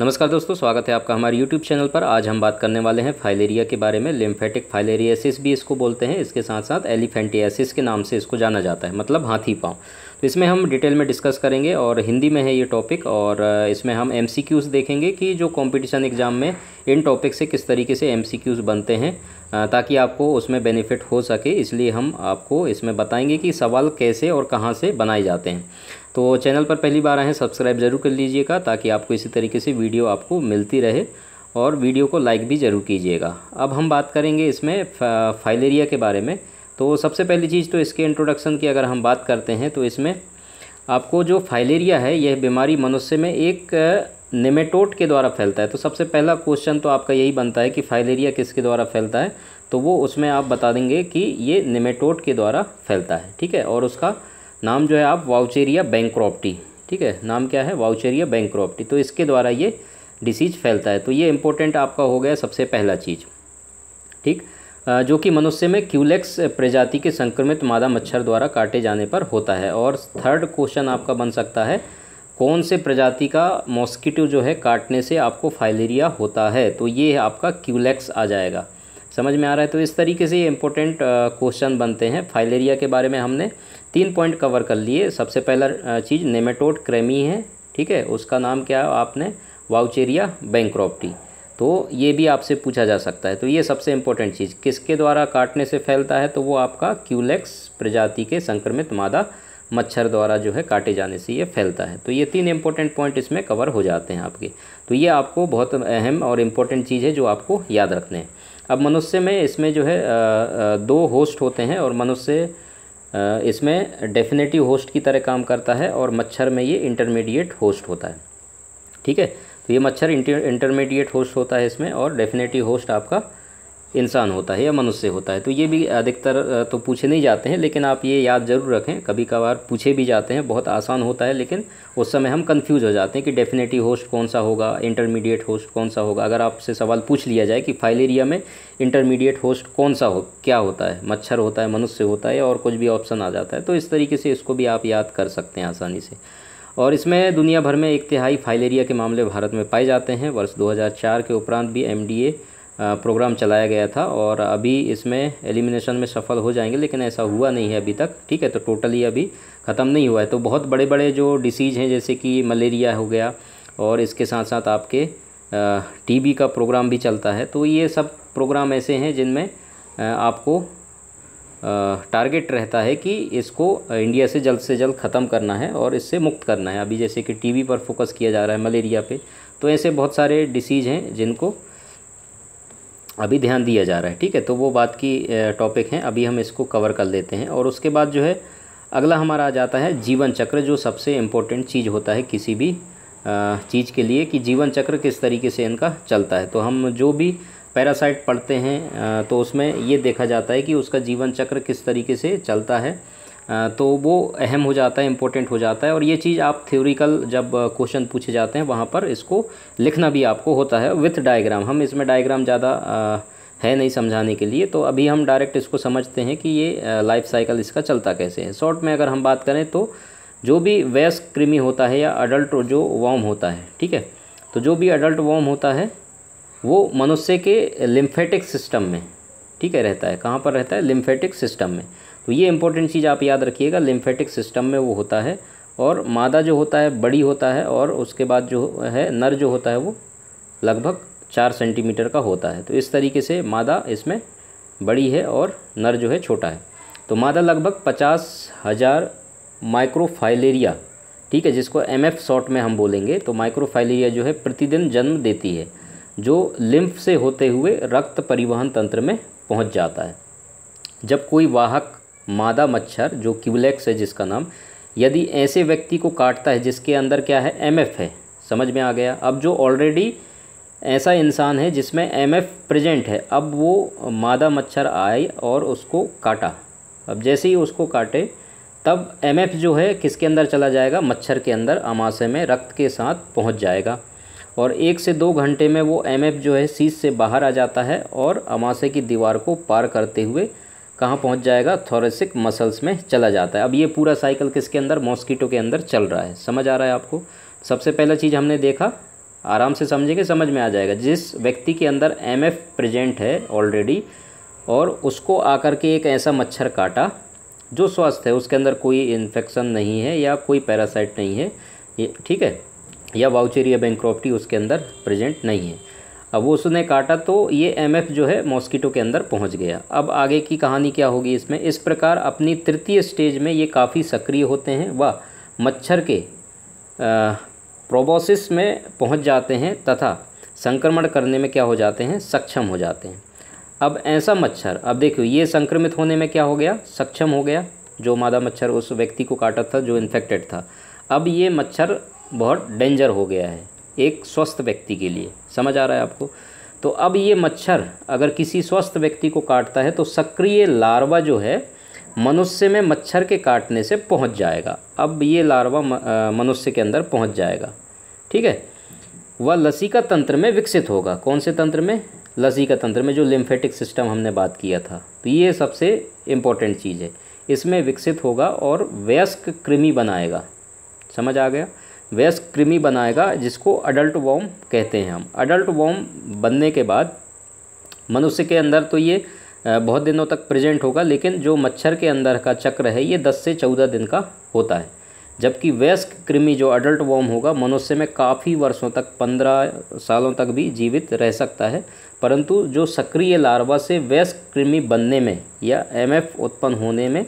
नमस्कार दोस्तों स्वागत है आपका हमारे YouTube चैनल पर आज हम बात करने वाले हैं फाइलेरिया के बारे में लिम्फेटिक फाइलेरियासिस भी इसको बोलते हैं इसके साथ साथ एलिफेंटियासिस के नाम से इसको जाना जाता है मतलब हाथी पाँव तो इसमें हम डिटेल में डिस्कस करेंगे और हिंदी में है ये टॉपिक और इसमें हम एम देखेंगे कि जो कॉम्पिटिशन एग्ज़ाम में इन टॉपिक से किस तरीके से एम बनते हैं ताकि आपको उसमें बेनिफिट हो सके इसलिए हम आपको इसमें बताएंगे कि सवाल कैसे और कहाँ से बनाए जाते हैं तो चैनल पर पहली बार आए हैं सब्सक्राइब ज़रूर कर लीजिएगा ताकि आपको इसी तरीके से वीडियो आपको मिलती रहे और वीडियो को लाइक भी ज़रूर कीजिएगा अब हम बात करेंगे इसमें फाइलेरिया के बारे में तो सबसे पहली चीज़ तो इसके इंट्रोडक्शन की अगर हम बात करते हैं तो इसमें आपको जो फाइलेरिया है यह बीमारी मनुष्य में एक निमेटोट के द्वारा फैलता है तो सबसे पहला क्वेश्चन तो आपका यही बनता है कि फाइलेरिया किसके द्वारा फैलता है तो वो उसमें आप बता देंगे कि ये निमेटोट के द्वारा फैलता है ठीक है और उसका नाम जो है आप वाउचेरिया बैंक्रॉप्टी ठीक है नाम क्या है वाउचेरिया बैंक्रॉप्टी तो इसके द्वारा ये डिसीज फैलता है तो ये इम्पोर्टेंट आपका हो गया सबसे पहला चीज़ ठीक जो कि मनुष्य में क्यूलेक्स प्रजाति के संक्रमित मादा मच्छर द्वारा काटे जाने पर होता है और थर्ड क्वेश्चन आपका बन सकता है कौन से प्रजाति का मॉस्किटो जो है काटने से आपको फाइलेरिया होता है तो ये आपका क्यूलेक्स आ जाएगा समझ में आ रहा है तो इस तरीके से ये इंपॉर्टेंट क्वेश्चन बनते हैं फाइलेरिया के बारे में हमने तीन पॉइंट कवर कर लिए सबसे पहला चीज़ नेमेटोड क्रेमी है ठीक है उसका नाम क्या आपने वाउचेरिया बैंक्रॉप्टी तो ये भी आपसे पूछा जा सकता है तो ये सबसे इम्पोर्टेंट चीज़ किसके द्वारा काटने से फैलता है तो वो आपका क्यूलेक्स e प्रजाति के संक्रमित मादा मच्छर द्वारा जो है काटे जाने से ये फैलता है तो ये तीन इम्पोर्टेंट पॉइंट इसमें कवर हो जाते हैं आपके तो ये आपको बहुत अहम और इम्पोर्टेंट चीज़ है जो आपको याद रखने हैं अब मनुष्य में इसमें जो है दो होस्ट होते हैं और मनुष्य इसमें डेफिनेटिव होस्ट की तरह काम करता है और मच्छर में ये इंटरमीडिएट होस्ट होता है ठीक है तो ये मच्छर इंटरमीडिएट होस्ट होता है इसमें और डेफिनेटली होस्ट आपका इंसान होता है या मनुष्य होता है तो ये भी अधिकतर तो पूछे नहीं जाते हैं लेकिन आप ये याद जरूर रखें कभी कभार पूछे भी जाते हैं बहुत आसान होता है लेकिन उस समय हम कंफ्यूज हो जाते हैं कि डेफिनेटली होस्ट कौन सा होगा इंटरमीडिएट होस्ट कौन सा होगा अगर आपसे सवाल पूछ लिया जाए कि फाइलेरिया में इंटरमीडिएट होस्ट कौन सा हो क्या होता है मच्छर होता है मनुष्य होता है और कुछ भी ऑप्शन आ जाता है तो इस तरीके से इसको भी आप याद कर सकते हैं आसानी से और इसमें दुनिया भर में एक तिहाई फाइलेरिया के मामले भारत में पाए जाते हैं वर्ष 2004 के उपरांत भी एमडीए प्रोग्राम चलाया गया था और अभी इसमें एलिमिनेशन में सफल हो जाएंगे लेकिन ऐसा हुआ नहीं है अभी तक ठीक है तो टोटली अभी ख़त्म नहीं हुआ है तो बहुत बड़े बड़े जो डिसीज़ हैं जैसे कि मलेरिया हो गया और इसके साथ साथ आपके टी का प्रोग्राम भी चलता है तो ये सब प्रोग्राम ऐसे हैं जिनमें आपको टारगेट रहता है कि इसको इंडिया से जल्द से जल्द ख़त्म करना है और इससे मुक्त करना है अभी जैसे कि टीवी पर फोकस किया जा रहा है मलेरिया पे तो ऐसे बहुत सारे डिसीज़ हैं जिनको अभी ध्यान दिया जा रहा है ठीक है तो वो बात की टॉपिक हैं अभी हम इसको कवर कर लेते हैं और उसके बाद जो है अगला हमारा आ जाता है जीवन चक्र जो सबसे इम्पोर्टेंट चीज़ होता है किसी भी चीज़ के लिए कि जीवन चक्र किस तरीके से इनका चलता है तो हम जो भी पैरासाइट पढ़ते हैं तो उसमें ये देखा जाता है कि उसका जीवन चक्र किस तरीके से चलता है तो वो अहम हो जाता है इम्पोर्टेंट हो जाता है और ये चीज़ आप थ्योरिकल जब क्वेश्चन पूछे जाते हैं वहाँ पर इसको लिखना भी आपको होता है विथ डायग्राम हम इसमें डायग्राम ज़्यादा है नहीं समझाने के लिए तो अभी हम डायरेक्ट इसको समझते हैं कि ये लाइफ साइकिल इसका चलता कैसे है शॉर्ट में अगर हम बात करें तो जो भी वयस्क कृमि होता है या अडल्ट जो वॉम होता है ठीक है तो जो भी अडल्ट वॉम होता है वो मनुष्य के लिम्फेटिक सिस्टम में ठीक है रहता है कहाँ पर रहता है लिम्फेटिक सिस्टम में तो ये इंपॉर्टेंट चीज़ आप याद रखिएगा लिम्फेटिक सिस्टम में वो होता है और मादा जो होता है बड़ी होता है और उसके बाद जो है नर जो होता है वो लगभग चार सेंटीमीटर का होता है तो इस तरीके से मादा इसमें बड़ी है और नर जो है छोटा है तो मादा लगभग पचास हज़ार माइक्रोफाइलेरिया ठीक है जिसको एम एफ शॉर्ट में हम बोलेंगे तो माइक्रोफाइलेरिया जो है प्रतिदिन जन्म देती है जो लिम्फ से होते हुए रक्त परिवहन तंत्र में पहुंच जाता है जब कोई वाहक मादा मच्छर जो क्यूलेक्स है जिसका नाम यदि ऐसे व्यक्ति को काटता है जिसके अंदर क्या है एम है समझ में आ गया अब जो ऑलरेडी ऐसा इंसान है जिसमें एफ प्रेजेंट है अब वो मादा मच्छर आए और उसको काटा अब जैसे ही उसको काटे तब एफ जो है किसके अंदर चला जाएगा मच्छर के अंदर अमाशय में रक्त के साथ पहुंच जाएगा और एक से दो घंटे में वो एम जो है सीज से बाहर आ जाता है और अमाशय की दीवार को पार करते हुए कहाँ पहुँच जाएगा थोरेसिक मसल्स में चला जाता है अब ये पूरा साइकिल किसके अंदर मॉस्किटो के अंदर चल रहा है समझ आ रहा है आपको सबसे पहला चीज़ हमने देखा आराम से समझेंगे समझ में आ जाएगा जिस व्यक्ति के अंदर एम प्रेजेंट है ऑलरेडी और उसको आकर के एक ऐसा मच्छर काटा जो स्वस्थ है उसके अंदर कोई इन्फेक्शन नहीं है या कोई पैरासाइट नहीं है ये ठीक है या वाउचर या बैंक्रॉफ्टी उसके अंदर प्रेजेंट नहीं है अब वो उसने काटा तो ये एमएफ जो है मॉस्किटो के अंदर पहुंच गया अब आगे की कहानी क्या होगी इसमें इस प्रकार अपनी तृतीय स्टेज में ये काफ़ी सक्रिय होते हैं व मच्छर के प्रोबोसिस में पहुंच जाते हैं तथा संक्रमण करने में क्या हो जाते हैं सक्षम हो जाते हैं अब ऐसा मच्छर अब देखियो ये संक्रमित होने में क्या हो गया सक्षम हो गया जो मादा मच्छर उस व्यक्ति को काटा था जो इन्फेक्टेड था अब ये मच्छर बहुत डेंजर हो गया है एक स्वस्थ व्यक्ति के लिए समझ आ रहा है आपको तो अब ये मच्छर अगर किसी स्वस्थ व्यक्ति को काटता है तो सक्रिय लार्वा जो है मनुष्य में मच्छर के काटने से पहुंच जाएगा अब ये लार्वा मनुष्य के अंदर पहुंच जाएगा ठीक है वह लसीका तंत्र में विकसित होगा कौन से तंत्र में लसीका तंत्र में जो लिम्फेटिक सिस्टम हमने बात किया था तो ये सबसे इम्पोर्टेंट चीज़ है इसमें विकसित होगा और वयस्क कृमि बनाएगा समझ आ गया वयस्क कृमि बनाएगा जिसको अडल्ट वॉम कहते हैं हम अडल्ट वॉम बनने के बाद मनुष्य के अंदर तो ये बहुत दिनों तक प्रेजेंट होगा लेकिन जो मच्छर के अंदर का चक्र है ये दस से चौदह दिन का होता है जबकि वयस्क कृमि जो अडल्ट वॉम होगा मनुष्य में काफ़ी वर्षों तक पंद्रह सालों तक भी जीवित रह सकता है परंतु जो सक्रिय लार्वा से वयस्क कृमि बनने में या एमएफ उत्पन्न होने में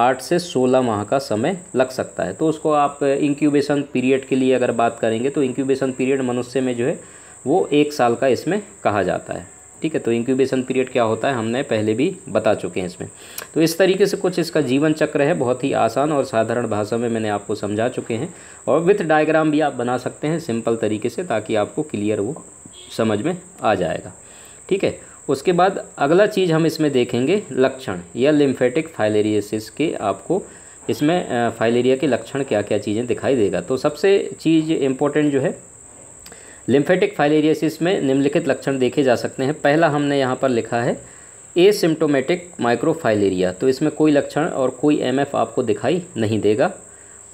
आठ से सोलह माह का समय लग सकता है तो उसको आप इंक्यूबेशन पीरियड के लिए अगर बात करेंगे तो इंक्यूबेशन पीरियड मनुष्य में जो है वो एक साल का इसमें कहा जाता है ठीक है तो इंक्यूबेशन पीरियड क्या होता है हमने पहले भी बता चुके हैं इसमें तो इस तरीके से कुछ इसका जीवन चक्र है बहुत ही आसान और साधारण भाषा में मैंने आपको समझा चुके हैं और विथ डायग्राम भी आप बना सकते हैं सिंपल तरीके से ताकि आपको क्लियर वो समझ में आ जाएगा ठीक है उसके बाद अगला चीज़ हम इसमें देखेंगे लक्षण या लिम्फेटिक फाइलेरियसिस के आपको इसमें फाइलेरिया के लक्षण क्या क्या चीज़ें दिखाई देगा तो सबसे चीज़ इम्पोर्टेंट जो है लिम्फेटिक फाइलेरियसिस में निम्नलिखित लक्षण देखे जा सकते हैं पहला हमने यहाँ पर लिखा है ए माइक्रो माइक्रोफाइलेरिया तो इसमें कोई लक्षण और कोई एफ आपको दिखाई नहीं देगा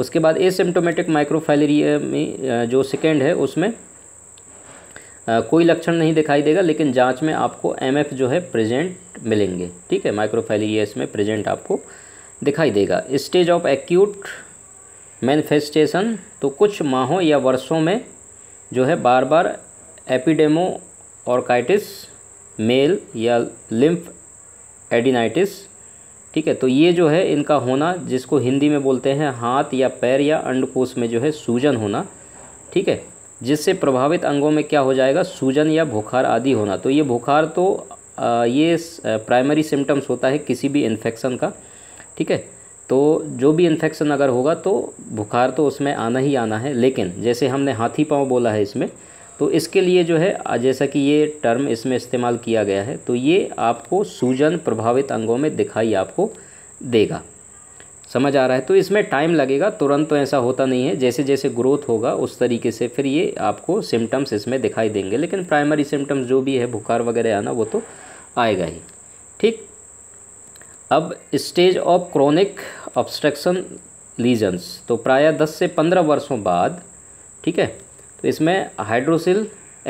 उसके बाद ए माइक्रो माइक्रोफाइलेरिया में जो सेकेंड है उसमें कोई लक्षण नहीं दिखाई देगा लेकिन जांच में आपको एम जो है प्रेजेंट मिलेंगे ठीक है माइक्रोफेलियस में प्रेजेंट आपको दिखाई देगा स्टेज ऑफ एक्यूट मैनिफेस्टेशन तो कुछ माहों या वर्षों में जो है बार बार एपिडेमो ऑर्काइटिस मेल या लिम्फ एडिनाइटिस ठीक है तो ये जो है इनका होना जिसको हिंदी में बोलते हैं हाथ या पैर या अंडकोश में जो है सूजन होना ठीक है जिससे प्रभावित अंगों में क्या हो जाएगा सूजन या बुखार आदि होना तो ये बुखार तो ये प्राइमरी सिम्टम्स होता है किसी भी इन्फेक्शन का ठीक है तो जो भी इन्फेक्शन अगर होगा तो बुखार तो उसमें आना ही आना है लेकिन जैसे हमने हाथी पाँव बोला है इसमें तो इसके लिए जो है जैसा कि ये टर्म इसमें इस्तेमाल किया गया है तो ये आपको सूजन प्रभावित अंगों में दिखाई आपको देगा समझ आ रहा है तो इसमें टाइम लगेगा तुरंत तो ऐसा होता नहीं है जैसे जैसे ग्रोथ होगा उस तरीके से फिर ये आपको सिम्टम्स इसमें दिखाई देंगे लेकिन प्राइमरी सिम्टम्स जो भी है बुखार वगैरह आना वो तो आएगा ही ठीक अब stage of chronic obstruction lesions तो प्रायः दस से पंद्रह वर्षों बाद ठीक है तो इसमें हाइड्रोसिल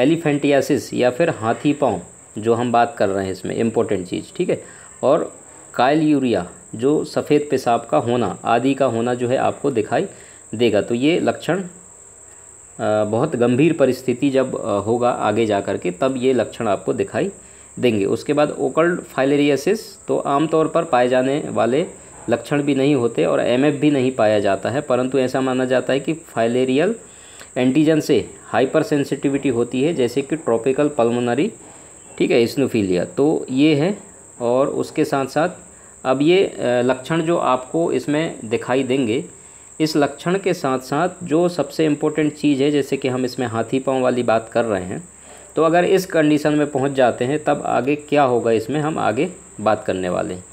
एलिफेंटियासिस या फिर हाथी पाँव जो हम बात कर रहे हैं इसमें इम्पोर्टेंट चीज़ ठीक है और कायल यूरिया जो सफ़ेद पेशाब का होना आदि का होना जो है आपको दिखाई देगा तो ये लक्षण बहुत गंभीर परिस्थिति जब होगा आगे जा कर के तब ये लक्षण आपको दिखाई देंगे उसके बाद ओकल्ड फाइलेरियसिस तो आमतौर पर पाए जाने वाले लक्षण भी नहीं होते और एम भी नहीं पाया जाता है परंतु ऐसा माना जाता है कि फाइलेरियल एंटीजन से हाइपर सेंसिटिविटी होती है जैसे कि ट्रॉपिकल पल्मोनरी ठीक है स्नोफीलिया तो ये है और उसके साथ साथ अब ये लक्षण जो आपको इसमें दिखाई देंगे इस लक्षण के साथ साथ जो सबसे इम्पोर्टेंट चीज़ है जैसे कि हम इसमें हाथी पाँव वाली बात कर रहे हैं तो अगर इस कंडीशन में पहुंच जाते हैं तब आगे क्या होगा इसमें हम आगे बात करने वाले हैं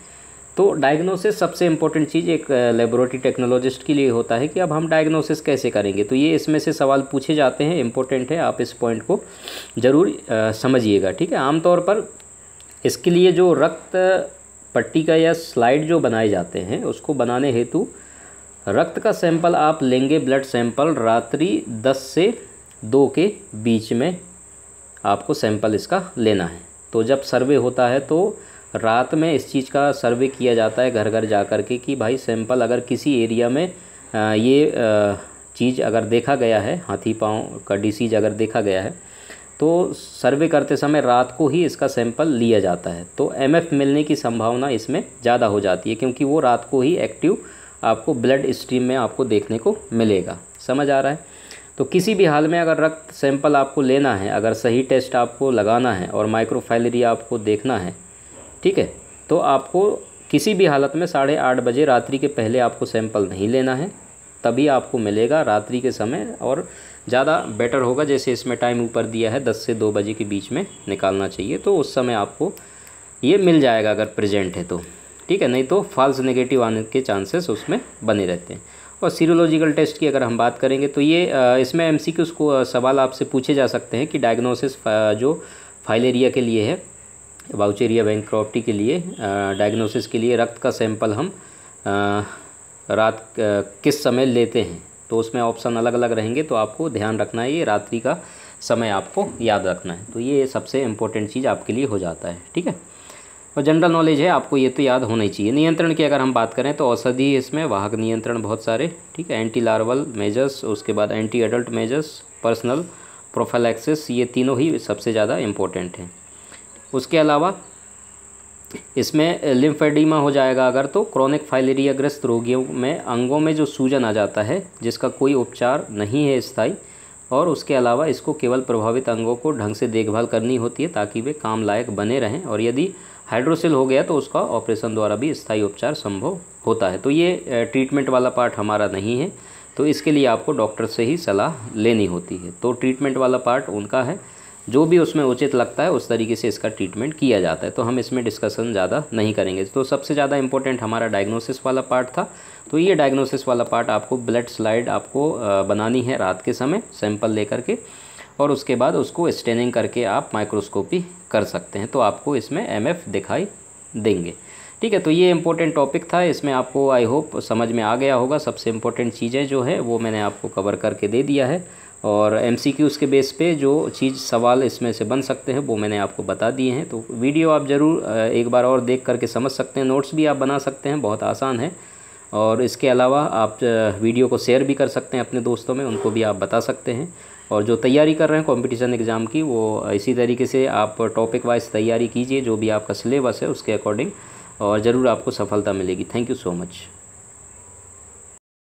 तो डायग्नोसिस सबसे इम्पोर्टेंट चीज़ एक लेबोरेटरी टेक्नोलॉजिस्ट के लिए होता है कि अब हम डायग्नोसिस कैसे करेंगे तो ये इसमें से सवाल पूछे जाते हैं इम्पोर्टेंट है आप इस पॉइंट को ज़रूर समझिएगा ठीक है आमतौर पर इसके लिए जो रक्त पट्टिका या स्लाइड जो बनाए जाते हैं उसको बनाने हेतु रक्त का सैंपल आप लेंगे ब्लड सैंपल रात्रि दस से दो के बीच में आपको सैंपल इसका लेना है तो जब सर्वे होता है तो रात में इस चीज़ का सर्वे किया जाता है घर घर जा कर के कि भाई सैंपल अगर किसी एरिया में ये चीज़ अगर देखा गया है हाथी पाँव का डिसीज अगर देखा गया है तो सर्वे करते समय रात को ही इसका सैंपल लिया जाता है तो एम मिलने की संभावना इसमें ज़्यादा हो जाती है क्योंकि वो रात को ही एक्टिव आपको ब्लड स्ट्रीम में आपको देखने को मिलेगा समझ आ रहा है तो किसी भी हाल में अगर रक्त सैंपल आपको लेना है अगर सही टेस्ट आपको लगाना है और माइक्रोफाइलरी आपको देखना है ठीक है तो आपको किसी भी हालत में साढ़े आठ बजे रात्रि के पहले आपको सैंपल नहीं लेना है तभी आपको मिलेगा रात्रि के समय और ज़्यादा बेटर होगा जैसे इसमें टाइम ऊपर दिया है दस से दो बजे के बीच में निकालना चाहिए तो उस समय आपको ये मिल जाएगा अगर प्रेजेंट है तो ठीक है नहीं तो फॉल्स नेगेटिव आने के चांसेस उसमें बने रहते हैं और सीरोलॉजिकल टेस्ट की अगर हम बात करेंगे तो ये इसमें एम सी को सवाल आपसे पूछे जा सकते हैं कि डायग्नोसिस जो फाइलेरिया के लिए है बाउचेरिया बैंक के लिए डायग्नोसिस के लिए रक्त का सैंपल हम रात किस समय लेते हैं तो उसमें ऑप्शन अलग अलग रहेंगे तो आपको ध्यान रखना है ये रात्रि का समय आपको याद रखना है तो ये सबसे इम्पोर्टेंट चीज़ आपके लिए हो जाता है ठीक है और जनरल नॉलेज है आपको ये तो याद होना चाहिए नियंत्रण की अगर हम बात करें तो औषधि इसमें वाहक नियंत्रण बहुत सारे ठीक है एंटी लार्वल मेजर्स उसके बाद anti adult measures personal prophylaxis ये तीनों ही सबसे ज़्यादा इम्पोर्टेंट हैं उसके अलावा इसमें लिम्फेडिमा हो जाएगा अगर तो क्रॉनिक फाइलेरिया ग्रस्त रोगियों में अंगों में जो सूजन आ जाता है जिसका कोई उपचार नहीं है स्थायी और उसके अलावा इसको केवल प्रभावित अंगों को ढंग से देखभाल करनी होती है ताकि वे काम लायक बने रहें और यदि हाइड्रोसिल हो गया तो उसका ऑपरेशन द्वारा भी स्थायी उपचार संभव होता है तो ये ट्रीटमेंट वाला पार्ट हमारा नहीं है तो इसके लिए आपको डॉक्टर से ही सलाह लेनी होती है तो ट्रीटमेंट वाला पार्ट उनका है जो भी उसमें उचित लगता है उस तरीके से इसका ट्रीटमेंट किया जाता है तो हम इसमें डिस्कसन ज़्यादा नहीं करेंगे तो सबसे ज़्यादा इंपॉर्टेंट हमारा डायग्नोसिस वाला पार्ट था तो ये डायग्नोसिस वाला पार्ट आपको ब्लड स्लाइड आपको बनानी है रात के समय सैंपल लेकर के और उसके बाद उसको स्टेनिंग करके आप माइक्रोस्कोपी कर सकते हैं तो आपको इसमें एम दिखाई देंगे ठीक है तो ये इंपॉर्टेंट टॉपिक था इसमें आपको आई होप समझ में आ गया होगा सबसे इम्पोर्टेंट चीज़ें जो है वो मैंने आपको कवर करके दे दिया है और एम सी क्यूज़ के बेस पे जो चीज़ सवाल इसमें से बन सकते हैं वो मैंने आपको बता दिए हैं तो वीडियो आप ज़रूर एक बार और देख करके समझ सकते हैं नोट्स भी आप बना सकते हैं बहुत आसान है और इसके अलावा आप वीडियो को शेयर भी कर सकते हैं अपने दोस्तों में उनको भी आप बता सकते हैं और जो तैयारी कर रहे हैं कॉम्पिटिशन एग्ज़ाम की वो इसी तरीके से आप टॉपिक वाइज तैयारी कीजिए जो भी आपका सिलेबस है उसके अकॉर्डिंग और ज़रूर आपको सफलता मिलेगी थैंक यू सो मच